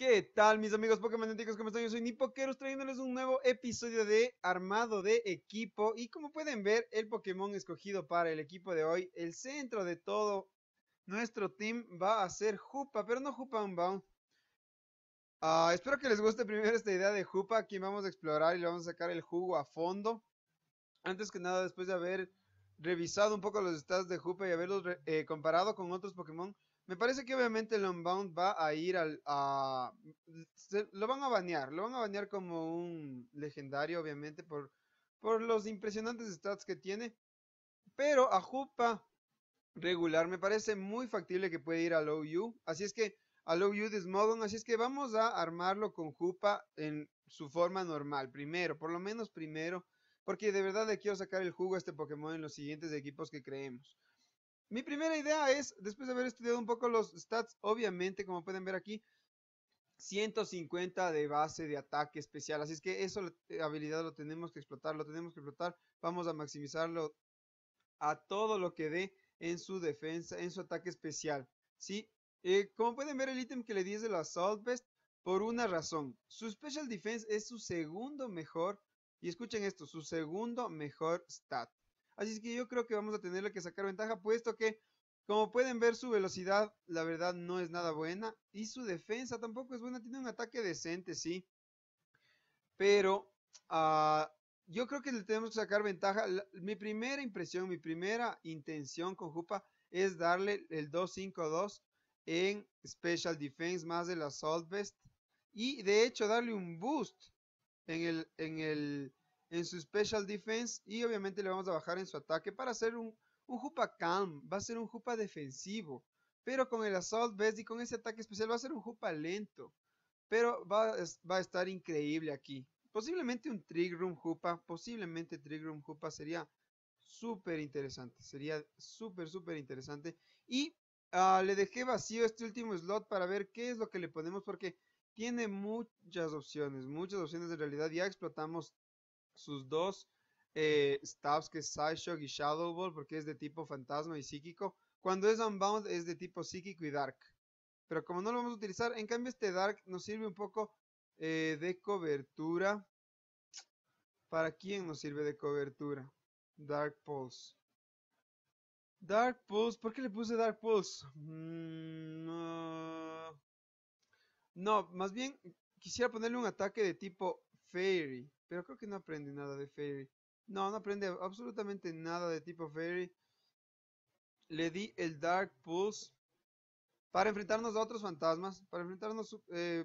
¿Qué tal mis amigos Pokémon Antiguos? ¿Cómo están? Yo soy Nipokeros trayéndoles un nuevo episodio de Armado de Equipo y como pueden ver el Pokémon escogido para el equipo de hoy, el centro de todo nuestro team va a ser Jupa, pero no Jupa Unbound. Ah, espero que les guste primero esta idea de Jupa, aquí vamos a explorar y le vamos a sacar el jugo a fondo. Antes que nada, después de haber revisado un poco los stats de Jupa y haberlos eh, comparado con otros Pokémon, me parece que obviamente el Unbound va a ir al, a... lo van a banear, lo van a banear como un legendario, obviamente, por, por los impresionantes stats que tiene. Pero a Jupa regular me parece muy factible que puede ir al OU. Así es que al OU Desmodon, así es que vamos a armarlo con Jupa en su forma normal, primero, por lo menos primero. Porque de verdad le quiero sacar el jugo a este Pokémon en los siguientes equipos que creemos. Mi primera idea es, después de haber estudiado un poco los stats, obviamente, como pueden ver aquí, 150 de base de ataque especial. Así es que eso, eh, habilidad, lo tenemos que explotar, lo tenemos que explotar. Vamos a maximizarlo a todo lo que dé en su defensa, en su ataque especial. ¿Sí? Eh, como pueden ver, el ítem que le di es el Assault Vest por una razón. Su Special Defense es su segundo mejor, y escuchen esto, su segundo mejor stat. Así es que yo creo que vamos a tenerle que sacar ventaja, puesto que, como pueden ver, su velocidad, la verdad, no es nada buena. Y su defensa tampoco es buena. Tiene un ataque decente, sí. Pero ah, yo creo que le tenemos que sacar ventaja. mi primera impresión, mi primera intención con Jupa es darle el 2-5-2 en Special Defense más de la Assault Vest. Y de hecho darle un boost en el, en el en su Special Defense y obviamente le vamos a bajar en su ataque para hacer un, un Jupa Calm, va a ser un Jupa defensivo, pero con el Assault Best. y con ese ataque especial va a ser un Jupa lento, pero va, a estar increíble aquí. Posiblemente un Trick Room Jupa, posiblemente trig Room Jupa sería súper interesante, sería súper, súper interesante. Y ah, le dejé vacío este último slot para ver qué es lo que le ponemos porque tiene muchas opciones, muchas opciones de realidad. Ya explotamos sus dos eh, que es Sideshock y Shadow Ball porque es de tipo fantasma y psíquico. Cuando es Unbound es de tipo psíquico y Dark. Pero como no lo vamos a utilizar, en cambio este Dark nos sirve un poco eh, de cobertura. ¿Para quién nos sirve de cobertura? Dark Pulse. Dark Pulse, ¿por qué le puse Dark Pulse? Mm, no, más bien quisiera ponerle un ataque de tipo Fairy, pero creo que no aprende nada de Fairy. No, no aprende absolutamente nada de tipo Fairy. Le di el Dark Pulse para enfrentarnos a otros fantasmas, para enfrentarnos Super eh,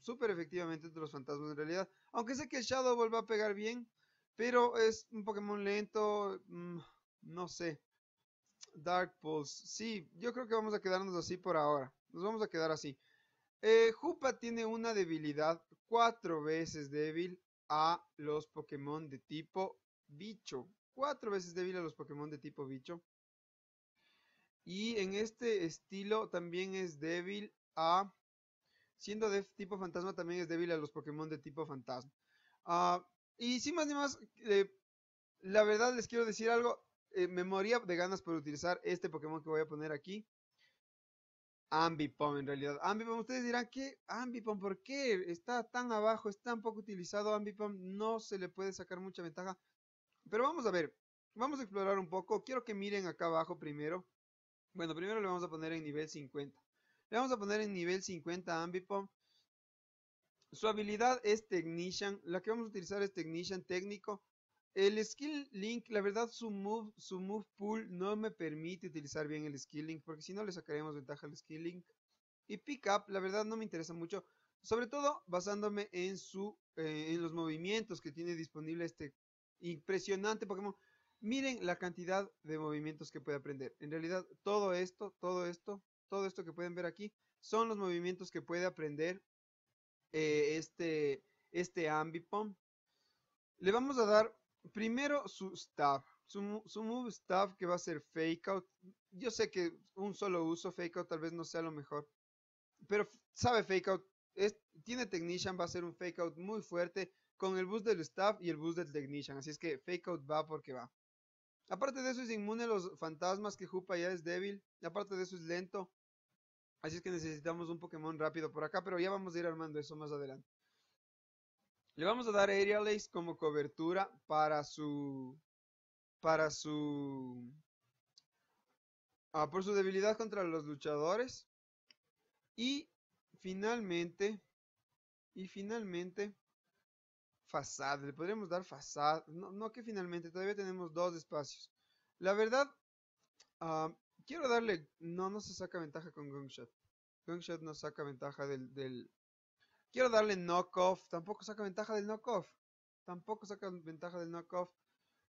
súper efectivamente a los fantasmas en realidad. Aunque sé que Shadow vuelva a pegar bien, pero es un Pokémon lento, mm, no sé. Dark Pulse, sí, yo creo que vamos a quedarnos así por ahora. Nos vamos a quedar así. Eh, tiene una debilidad cuatro veces débil a los Pokémon de tipo bicho. Cuatro veces débil a los Pokémon de tipo bicho. Y en este estilo también es débil a... Siendo de tipo fantasma también es débil a los Pokémon de tipo fantasma. Ah, y sin más ni más, eh, la verdad les quiero decir algo. Eh, me moría de ganas por utilizar este Pokémon que voy a poner aquí. Ambipom en realidad. Ambipom, ustedes dirán que Ambipom, ¿por qué? Está tan abajo, es tan poco utilizado. Ambipom no se le puede sacar mucha ventaja. Pero vamos a ver, vamos a explorar un poco. Quiero que miren acá abajo primero. Bueno, primero le vamos a poner en nivel 50. Le vamos a poner en nivel 50 Ambipom. Su habilidad es Technician. La que vamos a utilizar es Technician técnico. El skill link, la verdad, su move, su move pool no me permite utilizar bien el skill link, porque si no le sacaremos ventaja al skill link. Y pick up, la verdad, no me interesa mucho, sobre todo basándome en su, eh, los movimientos que tiene disponible este impresionante Pokémon. Miren la cantidad de movimientos que puede aprender. En realidad, todo esto, todo esto, todo esto que pueden ver aquí, son los movimientos que puede aprender eh, este, este Ambipom. Le vamos a dar primero su staff, su, move staff que va a ser fake out. Yo sé que un solo uso fake out tal vez no sea lo mejor, pero sabe fake out. tiene technician, va a ser un fake out muy fuerte con el boost del staff y el boost del technician. Así es que fake out va porque va. Aparte de eso es inmune a los fantasmas que Jupa ya es débil. Aparte de eso es lento. Así es que necesitamos un Pokémon rápido por acá, pero ya vamos a ir armando eso más adelante. Le vamos a dar Aerial Ace como cobertura para su... Para su... Ah, por su debilidad contra los luchadores. Y finalmente... Y finalmente... Fasad. Le podríamos dar Fasad. No, que finalmente. Todavía tenemos dos espacios. La verdad... Ah, quiero darle... No, no se saca ventaja con gunshot gunshot no saca ventaja del, Quiero darle knockoff. Tampoco saca ventaja del knockoff. Tampoco saca ventaja del knockoff.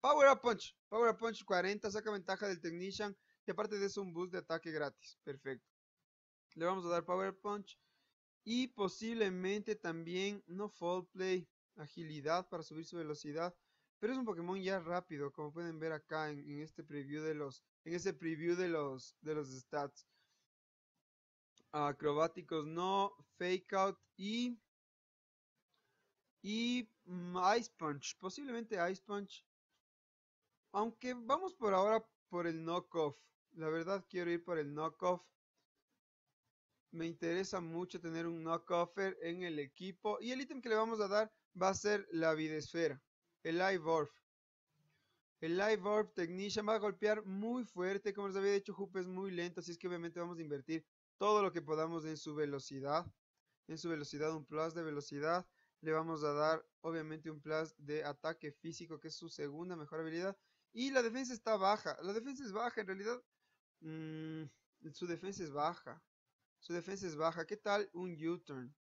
Power Up Punch. Power Up Punch 40. Saca ventaja del Technician. Y aparte de eso, un boost de ataque gratis. Perfecto. Le vamos a dar Power Punch. Y posiblemente también, no Fall Play, agilidad para subir su velocidad. Pero es un Pokémon ya rápido, como pueden ver acá en, este preview de los, en ese preview de los, de los stats. Acrobáticos no, Fake Out y. Y mm, Ice Punch, posiblemente Ice Punch. Aunque vamos por ahora por el knockoff. La verdad quiero ir por el knockoff. Me interesa mucho tener un knockoffer en el equipo. Y el ítem que le vamos a dar va a ser la videsfera. El Live Orb. El Live Orb Technician va a golpear muy fuerte. Como les había dicho, Hoop es muy lento. Así es que obviamente vamos a invertir todo lo que podamos en su velocidad. En su velocidad, un plus de velocidad. Le vamos a dar, obviamente, un plus de ataque físico, que es su segunda mejor habilidad. Y la defensa está baja. La defensa es baja, en realidad. Mm, su defensa es baja. Su defensa es baja. ¿Qué tal un U-turn?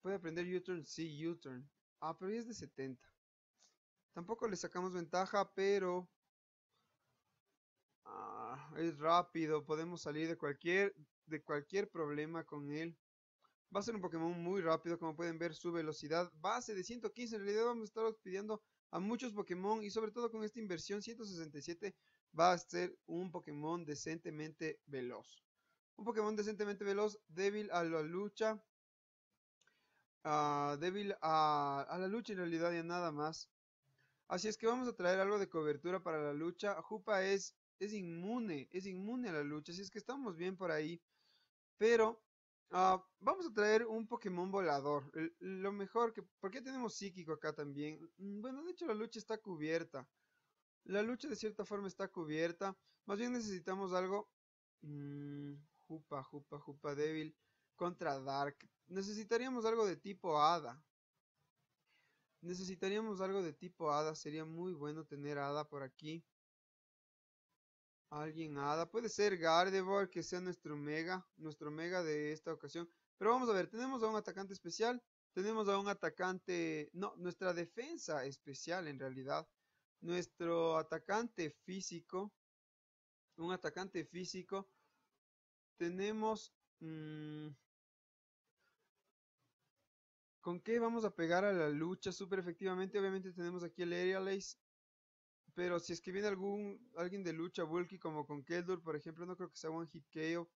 ¿Puede aprender U-turn? Sí, U-turn. Ah, pero es de 70. Tampoco le sacamos ventaja, pero Ah, es rápido, podemos salir de cualquier, de cualquier problema con él. Va a ser un Pokémon muy rápido, como pueden ver, su velocidad base de 115. En realidad vamos a estar pidiendo a muchos Pokémon y sobre todo con esta inversión 167 va a ser un Pokémon decentemente veloz. Un Pokémon decentemente veloz, débil a la lucha. Ah, débil a, a, la lucha en realidad y nada más. Así es que vamos a traer algo de cobertura para la lucha. Jupa es es inmune, es inmune a la lucha, así es que estamos bien por ahí. Pero ah, vamos a traer un Pokémon volador. lo mejor que... ¿Por qué tenemos psíquico acá también? Mm, bueno, de hecho la lucha está cubierta. La lucha de cierta forma está cubierta. Más bien necesitamos algo... Mm, jupa, jupa, jupa débil. Contra Dark. Necesitaríamos algo de tipo hada. Necesitaríamos algo de tipo hada. Sería muy bueno tener hada por aquí. Alguien nada Puede ser Gardevoir que sea nuestro mega. Nuestro mega de esta ocasión. Pero vamos a ver. Tenemos a un atacante especial. Tenemos a un atacante. No, nuestra defensa especial en realidad. Nuestro atacante físico. Un atacante físico. Tenemos. Mm, ¿Con qué vamos a pegar a la lucha? Súper efectivamente. Obviamente tenemos aquí el Aerial Ace. Pero si es que viene algún alguien de lucha bulky como con Keldur por ejemplo, no creo que sea One Hit KO.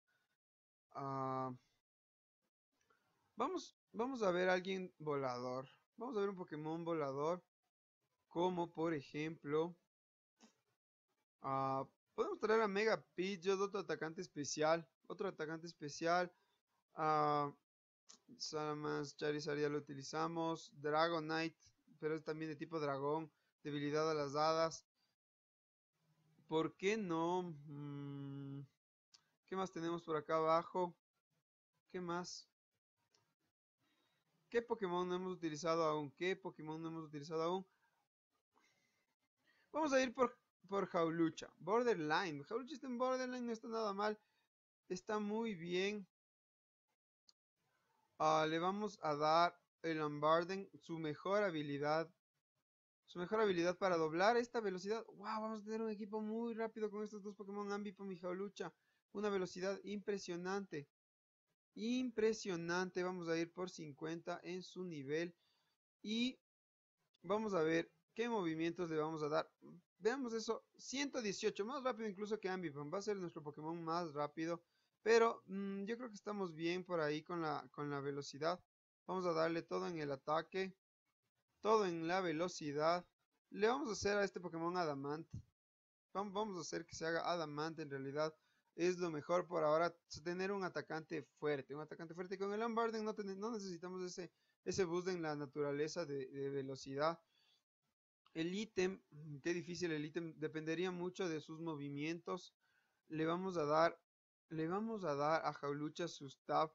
Ah, vamos, vamos a ver a alguien volador. Vamos a ver un Pokémon volador. Como por ejemplo. Ah, podemos traer a Mega Pidgeot, otro atacante especial. Otro atacante especial. Uh, Charizard ya lo utilizamos. Dragonite, pero es también de tipo dragón debilidad a las dadas. ¿Por qué no? Mm, ¿Qué más tenemos por acá abajo? ¿Qué más? ¿Qué Pokémon no hemos utilizado aún? ¿Qué Pokémon no hemos utilizado aún? Vamos a ir por, por Jaulucha. Borderline. Jaulucha está en Borderline, no está nada mal. Está muy bien. Ah, le vamos a dar el Ambarden su mejor habilidad su mejor habilidad para doblar esta velocidad. ¡Wow! Vamos a tener un equipo muy rápido con estos dos Pokémon Ambipom y Jaolucha, Una velocidad impresionante. Impresionante. Vamos a ir por 50 en su nivel. Y vamos a ver qué movimientos le vamos a dar. Veamos eso. 118. Más rápido incluso que Ambipom. Va a ser nuestro Pokémon más rápido. Pero mm, yo creo que estamos bien por ahí con la, con la velocidad. Vamos a darle todo en el ataque todo en la velocidad. Le vamos a hacer a este Pokémon Adamant. Vamos a hacer que se haga Adamant en realidad. Es lo mejor por ahora tener un atacante fuerte. Un atacante fuerte. Con el Lombarden no, necesitamos ese, ese boost en la naturaleza de, velocidad. El ítem, qué difícil el ítem, dependería mucho de sus movimientos. Le vamos a dar, le vamos a dar a Jaulucha su staff,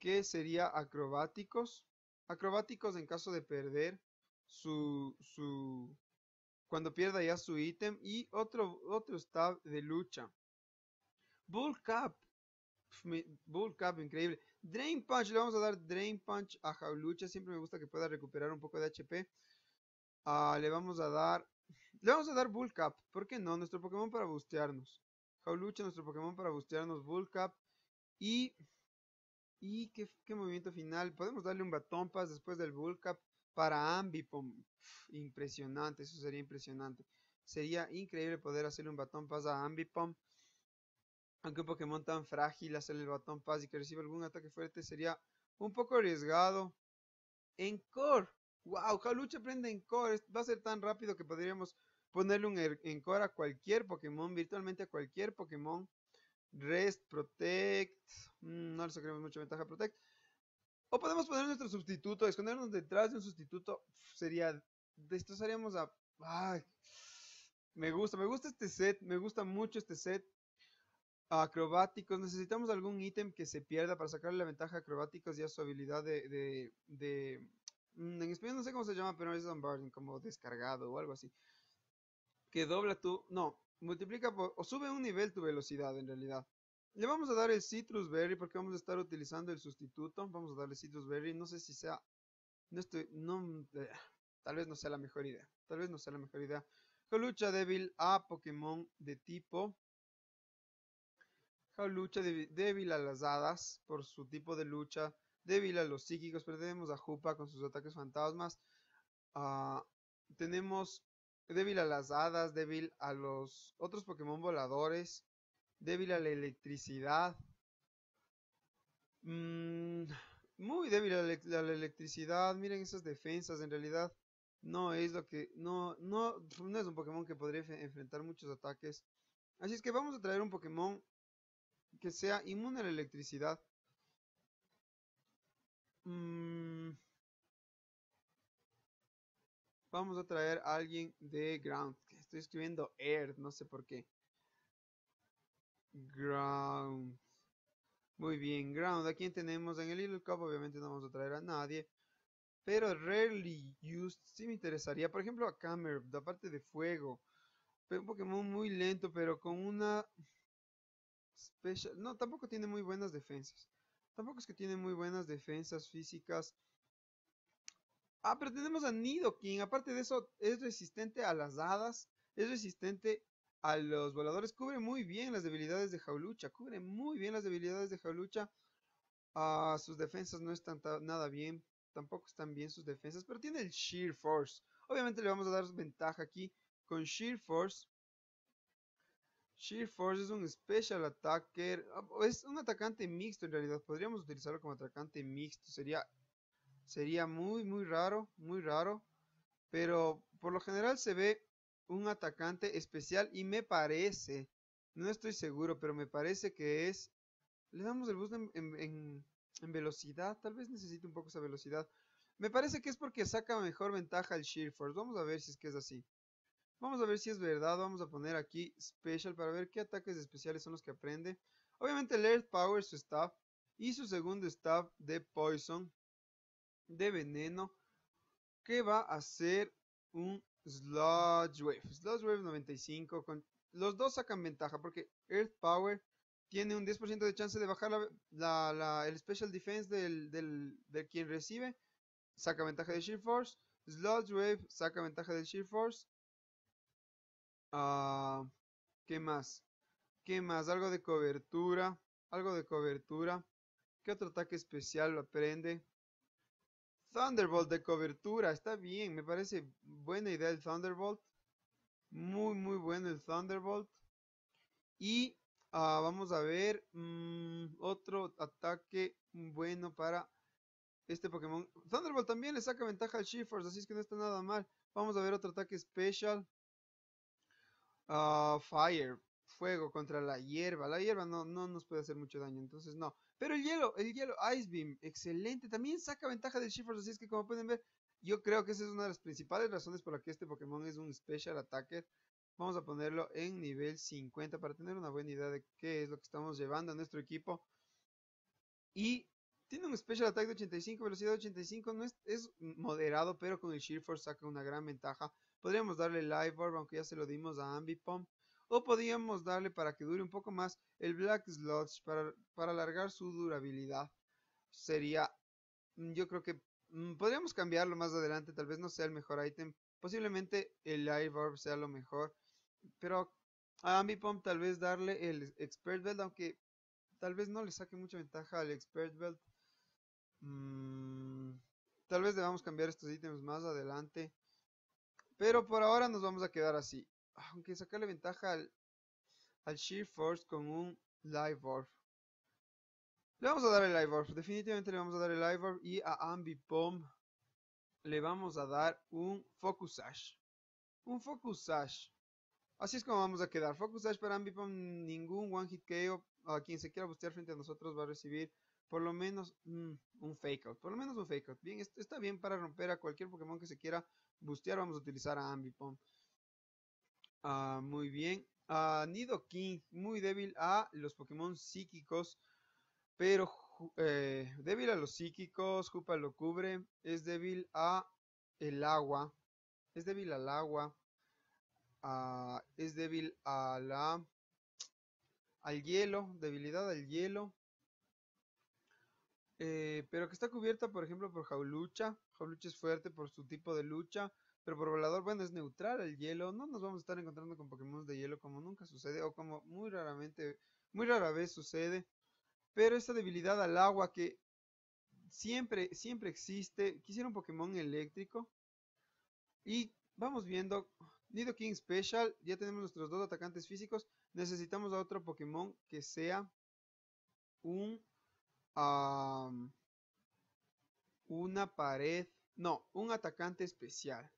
que sería acrobáticos acrobáticos en caso de perder su, su cuando pierda ya su ítem y otro otro stab de lucha. Bull Cap. Bull Cap, increíble. Drain Punch, le vamos a dar Drain Punch a Jaulucha. Siempre me gusta que pueda recuperar un poco de HP. Ah, le vamos a dar. Le vamos a dar Bull Cap. ¿Por qué no? Nuestro Pokémon para bustearnos. Jaulucha, nuestro Pokémon para bustearnos. Bull Cap. Y y qué, movimiento final. Podemos darle un batón pass después del Bullcap para Ambipom. impresionante, eso sería impresionante. Sería increíble poder hacerle un batón pass a Ambipom. Aunque un Pokémon tan frágil hacerle el batón pass y que reciba algún ataque fuerte sería un poco arriesgado. Encore. Wow, Calucha prende Encore. Va a ser tan rápido que podríamos ponerle un er, Encore a cualquier Pokémon, virtualmente a cualquier Pokémon. Rest, Protect. Mm, no le sacaremos mucha ventaja a Protect. O podemos poner nuestro sustituto. Escondernos detrás de un sustituto sería. Destrozaríamos a. me gusta, me gusta este set. Me gusta mucho este set. Acrobáticos. Necesitamos algún ítem que se pierda para sacarle la ventaja a acrobáticos y a su habilidad de. de, de mm, en español no sé cómo se llama, pero es un como descargado o algo así. Que dobla tu. No, multiplica o sube un nivel tu velocidad en realidad. Le vamos a dar el Citrus Berry porque vamos a estar utilizando el sustituto. Vamos a darle Citrus Berry. No sé si sea... No estoy... No, eh, tal vez no sea la mejor idea. Tal vez no sea la mejor idea. lucha débil a Pokémon de tipo. lucha débil a las hadas por su tipo de lucha. Débil a los psíquicos. Pero tenemos a Jupa con sus ataques fantasmas. Ah, tenemos débil a las hadas, débil a los otros Pokémon voladores, débil a la electricidad. Mm, muy débil a la, electricidad. Miren esas defensas, en realidad no es lo que no no es un Pokémon que podría enfrentar muchos ataques. Así es que vamos a traer un Pokémon que sea inmune a la electricidad. Mm, vamos a traer a alguien de ground. Estoy escribiendo air, no sé por qué. Ground. Muy bien, ground. Aquí tenemos en el Little Cup, obviamente no vamos a traer a nadie. Pero rarely used, sí me interesaría. Por ejemplo, a Camer, la parte de fuego. un Pokémon muy lento, pero con una... Special... No, tampoco tiene muy buenas defensas. Tampoco es que tiene muy buenas defensas físicas. Ah, pero tenemos a Nidoking. Aparte de eso, es resistente a las hadas. Es resistente a los voladores. Cubre muy bien las debilidades de Jaulucha. Cubre muy bien las debilidades de Jaulucha. Ah, sus defensas no están nada bien. Tampoco están bien sus defensas. Pero tiene el Sheer Force. Obviamente le vamos a dar ventaja aquí con Sheer Force. Sheer Force es un special attacker. Ah, es un atacante mixto en realidad. Podríamos utilizarlo como atacante mixto. Sería Sería muy, muy raro, muy raro. Pero por lo general se ve un atacante especial y me parece, no estoy seguro, pero me parece que es... Le damos el boost en, velocidad, tal vez necesite un poco esa velocidad. Me parece que es porque saca mejor ventaja el Sheer Force. Vamos a ver si es que es así. Vamos a ver si es verdad. Vamos a poner aquí Special para ver qué ataques especiales son los que aprende. Obviamente el Earth Power su staff y su segundo staff de Poison de Veneno que va a ser un wave sludge wave 95. Con, los dos sacan ventaja porque Earth Power tiene un 10% de chance de bajar el Special Defense del, quien recibe. Saca ventaja de Shield Force. wave saca ventaja de Shield Force. Ah, ¿Qué más? ¿Qué más? Algo de cobertura. Algo de cobertura. ¿Qué otro ataque especial lo aprende? Thunderbolt de cobertura, está bien, me parece buena idea el Thunderbolt. Muy, muy bueno el Thunderbolt. Y ah, vamos a ver mm, otro ataque bueno para este Pokémon. Thunderbolt también le saca ventaja al Shifters, así es que no está nada mal. Vamos a ver otro ataque especial. Ah, fire, fuego contra la hierba. La hierba no, no nos puede hacer mucho daño, entonces no. Pero el hielo, el hielo Ice Beam, excelente. También saca ventaja del Shift Así es que como pueden ver, yo creo que esa es una de las principales razones por la que este Pokémon es un Special Attacker. Vamos a ponerlo en nivel 50 para tener una buena idea de qué es lo que estamos llevando a nuestro equipo. Y tiene un Special Attack de 85, velocidad de 85. No es, moderado, pero con el Sheer Force saca una gran ventaja. Podríamos darle Live Orb, aunque ya se lo dimos a Ambipom o podríamos darle para que dure un poco más el Black Sludge para, para alargar su durabilidad. Sería, mm, yo creo que mm, podríamos cambiarlo más adelante, tal vez no sea el mejor ítem, posiblemente el Air sea lo mejor, pero a Ambipom tal vez darle el Expert Belt, aunque tal vez no le saque mucha ventaja al Expert Belt. Mm, tal vez debamos cambiar estos ítems más adelante. Pero por ahora nos vamos a quedar así aunque sacarle ventaja al, al Force con un Live Orb. Le vamos a dar el Live Orb, definitivamente le vamos a dar el Live Orb y a Ambipom le vamos a dar un Focus Ash. Un Focus Ash. Así es como vamos a quedar. Focus Ash para Ambipom, ningún One Hit KO a quien se quiera bustear frente a nosotros va a recibir por lo menos mm, un Fake Out. Por lo menos un Fake Out. Bien, está bien para romper a cualquier Pokémon que se quiera bustear. Vamos a utilizar a Ambipom. Ah, muy bien. Ah, nido king muy débil a los Pokémon psíquicos, pero eh, débil a los psíquicos, Jupa lo cubre, es débil a el agua, es débil al agua, ah, es débil a la al hielo, debilidad al hielo, eh, pero que está cubierta, por ejemplo, por Jaulucha. Jaulucha es fuerte por su tipo de lucha. Pero por volador, bueno, es neutral el hielo. No nos vamos a estar encontrando con Pokémon de hielo como nunca sucede o como muy raramente, muy rara vez sucede. Pero esta debilidad al agua que siempre, siempre existe. Quisiera un Pokémon eléctrico. Y vamos viendo. Nido King Special. Ya tenemos nuestros dos atacantes físicos. Necesitamos a otro Pokémon que sea un. una pared. No, un atacante especial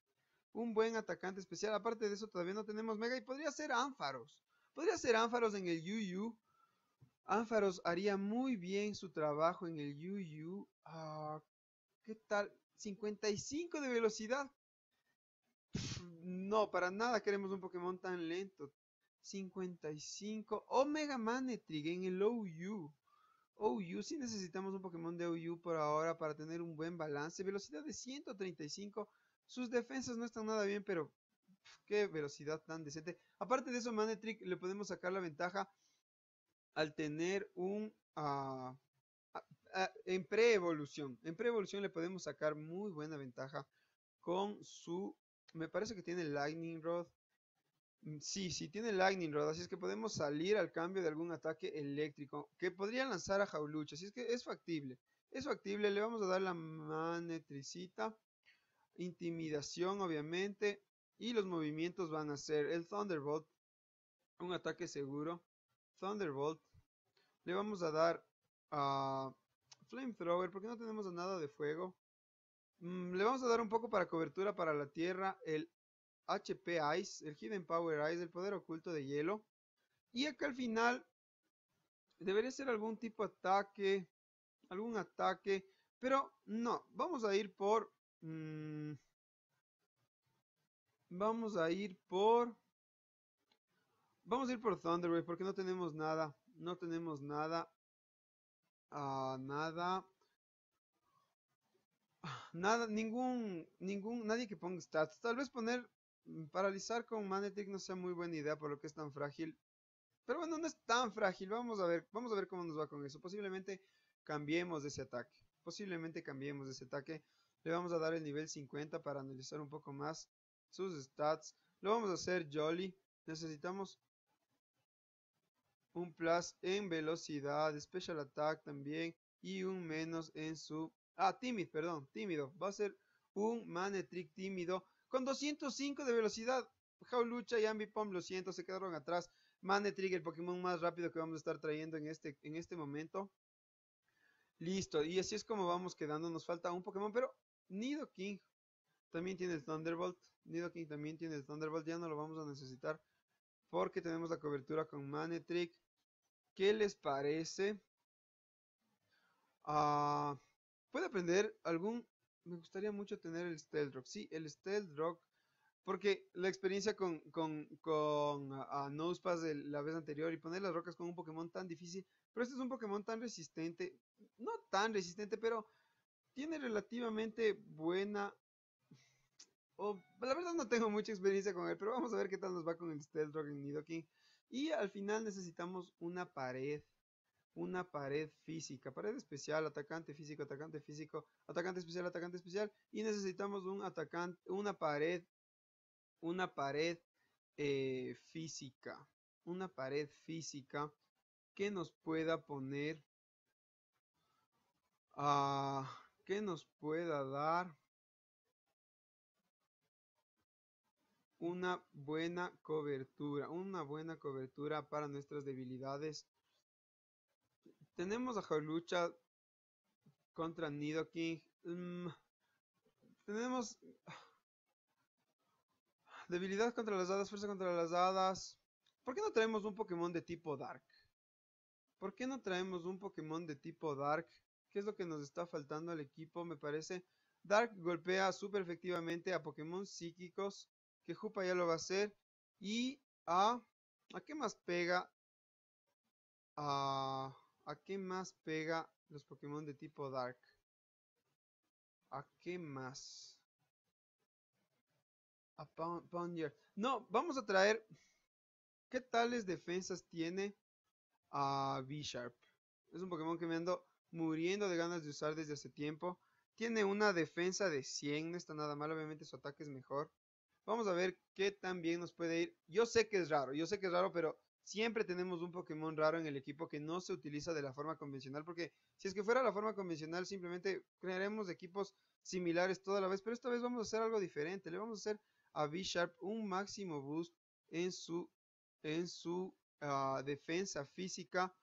un buen atacante especial. Aparte de eso, todavía no tenemos Mega y podría ser Ánfaros. Podría ser Ánfaros en el UU. Ánfaros haría muy bien su trabajo en el UU. ah ¿Qué tal? 55 de velocidad. No, para nada queremos un Pokémon tan lento. 55. Omega Manetrig en el OU. OU, sí necesitamos un Pokémon de OU por ahora para tener un buen balance. Velocidad de 135 sus defensas no están nada bien, pero qué velocidad tan decente. Aparte de eso, Manetrick le podemos sacar la ventaja al tener un... Ah, en pre-evolución. En pre-evolución le podemos sacar muy buena ventaja con su... Me parece que tiene Lightning Rod. Mm, sí, sí, tiene Lightning Rod. Así es que podemos salir al cambio de algún ataque eléctrico que podría lanzar a Jaulucha. Así es que es factible. Es factible. Le vamos a dar la manetricita intimidación obviamente y los movimientos van a ser el Thunderbolt, un ataque seguro, Thunderbolt, le vamos a dar a Flamethrower porque no tenemos nada de fuego, mm, le vamos a dar un poco para cobertura para la tierra, el HP Ice, el Hidden Power Ice, el poder oculto de hielo, y acá al final debería ser algún tipo de ataque, algún ataque, pero no, vamos a ir por Mm. vamos a ir por... Vamos a ir por Thunderway porque no tenemos nada. No tenemos nada. Ah, nada. Nada, ningún, ningún, nadie que ponga stats. Tal vez poner, mm, paralizar con Magnetic no sea muy buena idea por lo que es tan frágil. Pero bueno, no es tan frágil. Vamos a ver, vamos a ver cómo nos va con eso. Posiblemente cambiemos de ese ataque. Posiblemente cambiemos de ese ataque. Le vamos a dar el nivel 50 para analizar un poco más sus stats. Lo vamos a hacer Jolly. Necesitamos un plus en velocidad, special attack también y un menos en su... Ah, tímido, perdón, tímido. Va a ser un Manetrick tímido con 205 de velocidad. Jaulucha y Ambipom, lo siento, se quedaron atrás. Manetric, el Pokémon más rápido que vamos a estar trayendo en este, en este momento. Listo, y así es como vamos quedando. Nos falta un Pokémon, pero Nido King también tiene Thunderbolt. Nido King también tiene Thunderbolt. Ya no lo vamos a necesitar porque tenemos la cobertura con Manetrick. ¿Qué les parece? Ah, puede aprender algún. Me gustaría mucho tener el Stealth Rock. Sí, el Stealth Rock. Porque la experiencia con, con, con ah, ah, Nosepass de la vez anterior y poner las rocas con un Pokémon tan difícil. Pero este es un Pokémon tan resistente. No tan resistente, pero tiene relativamente buena... O, la verdad no tengo mucha experiencia con él, pero vamos a ver qué tal nos va con el Stealth Dragon en Nidoking. Y al final necesitamos una pared. Una pared física. Pared especial, atacante físico, atacante físico, atacante especial, atacante especial. Y necesitamos un atacante, una pared. Una pared eh, física. Una pared física que nos pueda poner. a que nos pueda dar una buena cobertura, una buena cobertura para nuestras debilidades. Tenemos a Jolucha contra Nido mm, tenemos debilidad contra las hadas, fuerza contra las hadas. ¿Por qué no traemos un Pokémon de tipo Dark? ¿Por qué no traemos un Pokémon de tipo Dark ¿Qué es lo que nos está faltando al equipo, me parece. Dark golpea súper efectivamente a Pokémon psíquicos, que Jupa ya lo va a hacer. Y a... ¿A qué más pega? A... ¿A qué más pega los Pokémon de tipo Dark? ¿A qué más? A Pondier. No, vamos a traer... ¿Qué tales defensas tiene a B-Sharp? Es un Pokémon que me ando muriendo de ganas de usar desde hace tiempo. Tiene una defensa de 100, no está nada mal, obviamente su ataque es mejor. Vamos a ver qué tan bien nos puede ir. Yo sé que es raro, yo sé que es raro, pero siempre tenemos un Pokémon raro en el equipo que no se utiliza de la forma convencional, porque si es que fuera la forma convencional, simplemente crearemos equipos similares toda la vez, pero esta vez vamos a hacer algo diferente. Le vamos a hacer a B-Sharp un máximo boost en su, en su ah, defensa física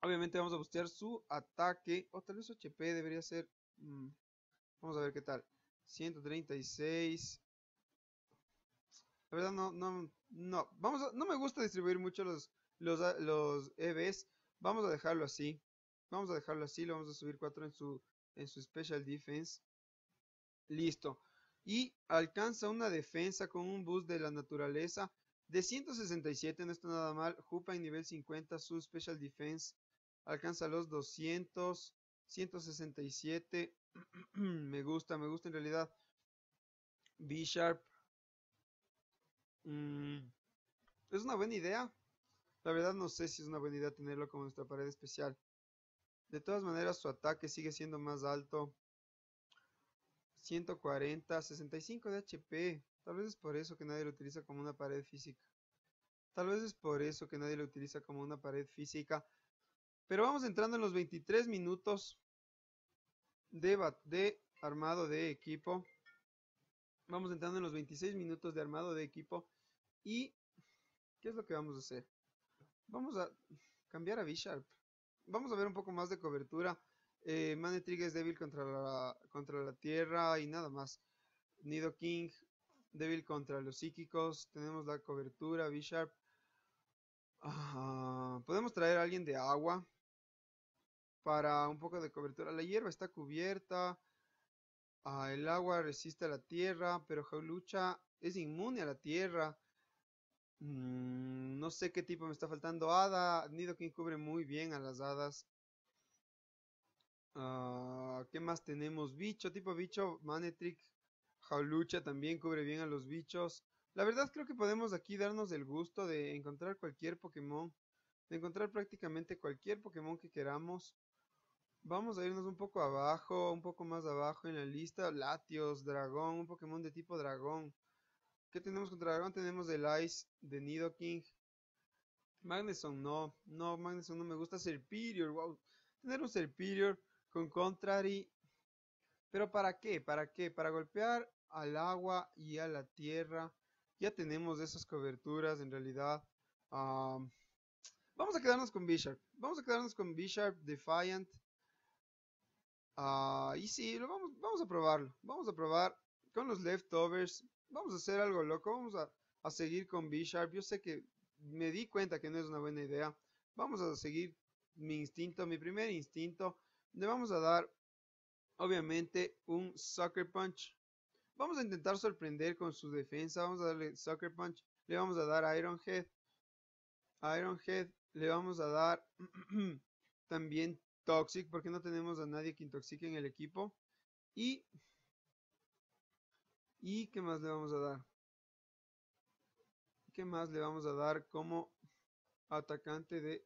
Obviamente vamos a bustear su ataque. O tal vez HP debería ser... Mm, vamos a ver qué tal. 136. La verdad no, no, no. Vamos a, no me gusta distribuir mucho los, los, EVs. E vamos a dejarlo así. Vamos a dejarlo así. lo vamos a subir 4 en su, en su Special Defense. Listo. Y alcanza una defensa con un boost de la naturaleza de 167. No está nada mal. Jupa en nivel 50 su Special Defense alcanza los 200, 167, me gusta, me gusta en realidad. B Sharp. Mm, es una buena idea. La verdad no sé si es una buena idea tenerlo como nuestra pared especial. De todas maneras, su ataque sigue siendo más alto. 140, 65 de HP. Tal vez es por eso que nadie lo utiliza como una pared física. Tal vez es por eso que nadie lo utiliza como una pared física. Pero vamos entrando en los 23 minutos de, armado de equipo. Vamos entrando en los 26 minutos de armado de equipo. ¿Y qué es lo que vamos a hacer? Vamos a cambiar a B-Sharp. Vamos a ver un poco más de cobertura. Eh, es débil contra la, contra la tierra y nada más. Nido King, débil contra los psíquicos. Tenemos la cobertura, B-Sharp. Ah, podemos traer a alguien de agua para un poco de cobertura. La hierba está cubierta, ah, el agua resiste a la tierra, pero Jaulucha es inmune a la tierra. Mm, no sé qué tipo me está faltando. Hada, Nido que cubre muy bien a las hadas. Ah, ¿Qué más tenemos? Bicho, tipo bicho, Manetric, Jaulucha también cubre bien a los bichos. La verdad creo que podemos aquí darnos el gusto de encontrar cualquier Pokémon. De encontrar prácticamente cualquier Pokémon que queramos. Vamos a irnos un poco abajo, un poco más abajo en la lista. Latios, Dragón, un Pokémon de tipo Dragón. ¿Qué tenemos contra Dragón? Tenemos el Ice de Nidoking. Magneson no, no, Magneson no me gusta. Serpirior, wow. Tener un Serpirior con Contrary. Pero ¿para qué? ¿Para qué? Para golpear al agua y a la tierra. Ya tenemos esas coberturas en realidad. Ah, vamos a quedarnos con Bisharp. Vamos a quedarnos con Bisharp Defiant. Ah, y sí, lo vamos, vamos a probarlo. Vamos a probar con los leftovers. Vamos a hacer algo loco. Vamos a, a seguir con B Sharp. Yo sé que me di cuenta que no es una buena idea. Vamos a seguir mi instinto, mi primer instinto. Le vamos a dar, obviamente, un Sucker Punch. Vamos a intentar sorprender con su defensa. Vamos a darle Sucker Punch. Le vamos a dar Iron Head. Iron Head. Le vamos a dar también Toxic, porque no tenemos a nadie que intoxique en el equipo. Y. ¿Y qué más le vamos a dar? ¿Qué más le vamos a dar como atacante de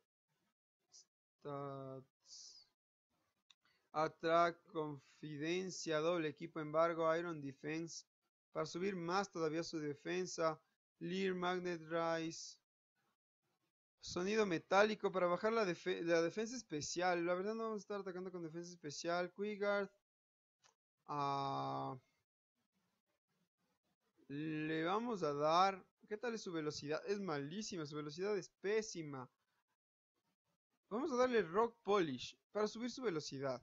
stats? confidencia, doble equipo, embargo, Iron Defense. Para subir más todavía su defensa. Lear, Magnet Rise. Sonido metálico para bajar la, defensa especial. La verdad no vamos a estar atacando con defensa especial. Quigard. Ah, le vamos a dar... ¿Qué tal es su velocidad? Es malísima. Su velocidad es pésima. Vamos a darle Rock Polish para subir su velocidad.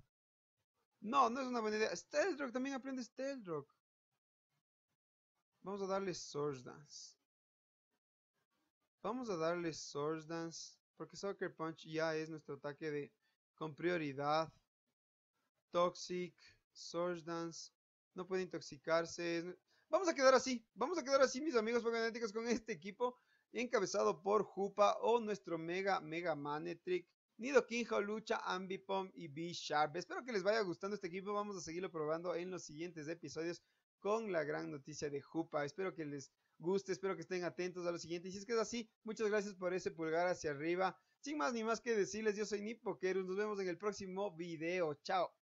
No, no es una buena idea. Stealth Rock, también aprende Stealth Rock. Vamos a darle Source Dance. Vamos a darle Swords Dance, porque Soccer Punch ya es nuestro ataque de con prioridad. Toxic, Swords Dance, no puede intoxicarse. Vamos a quedar así, vamos a quedar así mis amigos fanáticos con este equipo encabezado por Jupa o nuestro mega mega Manetric. Nido Kinjo, Lucha, Ambipom y B-Sharp. Espero que les vaya gustando este equipo. Vamos a seguirlo probando en los siguientes episodios con la gran noticia de Jupa. Espero que les guste, espero que estén atentos a lo siguiente. Y si es que es así, muchas gracias por ese pulgar hacia arriba. Sin más ni más que decirles, yo soy Nipoquerus. Nos vemos en el próximo video. Chao.